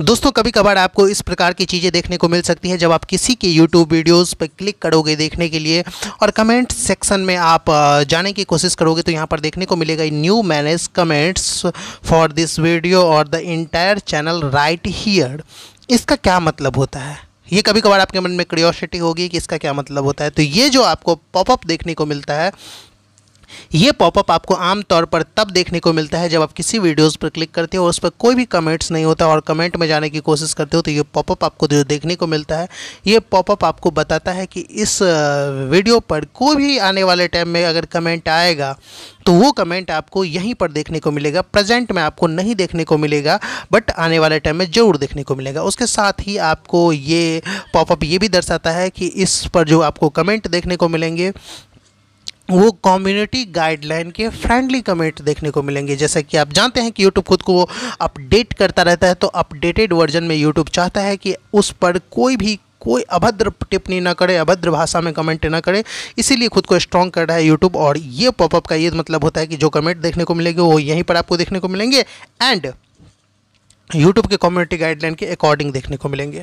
दोस्तों कभी कभार आपको इस प्रकार की चीज़ें देखने को मिल सकती है जब आप किसी के यूट्यूब वीडियोस पर क्लिक करोगे देखने के लिए और कमेंट सेक्शन में आप जाने की कोशिश करोगे तो यहाँ पर देखने को मिलेगा new manage comments for this video और the entire channel right here इसका क्या मतलब होता है ये कभी कभार आपके मन में क्रियोसिटी होगी कि इसका क्या मतलब होता है तो ये जो आपको पॉपअप देखने को मिलता है ये पॉपअप आपको आमतौर पर तब देखने को मिलता है जब आप किसी वीडियोज़ पर क्लिक करते हो और उस पर कोई भी कमेंट्स नहीं होता और कमेंट में जाने की कोशिश करते हो तो ये पॉपअप आपको जो देखने को मिलता है ये पॉपअप आपको बताता है कि इस वीडियो पर कोई भी आने वाले टाइम में अगर कमेंट आएगा तो वो कमेंट आपको यहीं पर देखने को मिलेगा प्रेजेंट में आपको नहीं देखने को मिलेगा बट आने वाले टाइम में ज़रूर देखने को मिलेगा उसके साथ ही आपको ये पॉपअप ये भी दर्शाता है कि इस पर जो आपको कमेंट देखने को मिलेंगे वो कम्युनिटी गाइडलाइन के फ्रेंडली कमेंट देखने को मिलेंगे जैसा कि आप जानते हैं कि YouTube खुद को वो अपडेट करता रहता है तो अपडेटेड वर्जन में YouTube चाहता है कि उस पर कोई भी कोई अभद्र टिप्पणी ना करे अभद्र भाषा में कमेंट ना करे इसीलिए खुद को स्ट्रॉन्ग कर रहा है यूट्यूब और ये पॉपअप का ये मतलब होता है कि जो कमेंट देखने को मिलेंगे वो यहीं पर आपको देखने को मिलेंगे एंड यूट्यूब के कम्युनिटी गाइडलाइन के अकॉर्डिंग देखने को मिलेंगे